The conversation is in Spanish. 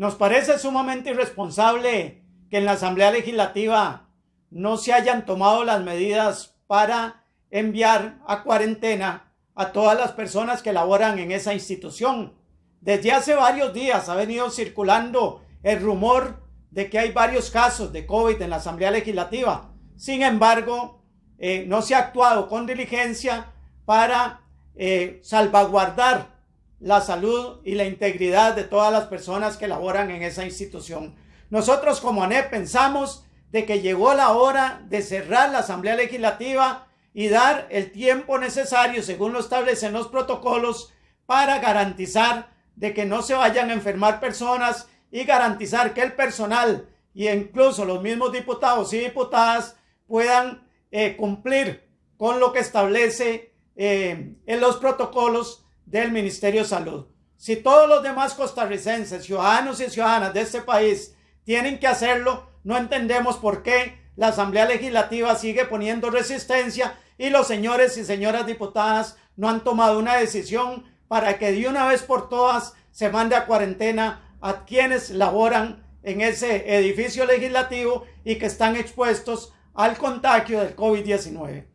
Nos parece sumamente irresponsable que en la Asamblea Legislativa no se hayan tomado las medidas para enviar a cuarentena a todas las personas que laboran en esa institución. Desde hace varios días ha venido circulando el rumor de que hay varios casos de COVID en la Asamblea Legislativa. Sin embargo, eh, no se ha actuado con diligencia para eh, salvaguardar la salud y la integridad de todas las personas que laboran en esa institución. Nosotros como ANE pensamos de que llegó la hora de cerrar la Asamblea Legislativa y dar el tiempo necesario, según lo establecen los protocolos, para garantizar de que no se vayan a enfermar personas y garantizar que el personal y incluso los mismos diputados y diputadas puedan eh, cumplir con lo que establece eh, en los protocolos del Ministerio de Salud. Si todos los demás costarricenses, ciudadanos y ciudadanas de este país tienen que hacerlo, no entendemos por qué la Asamblea Legislativa sigue poniendo resistencia y los señores y señoras diputadas no han tomado una decisión para que de una vez por todas se mande a cuarentena a quienes laboran en ese edificio legislativo y que están expuestos al contagio del COVID-19.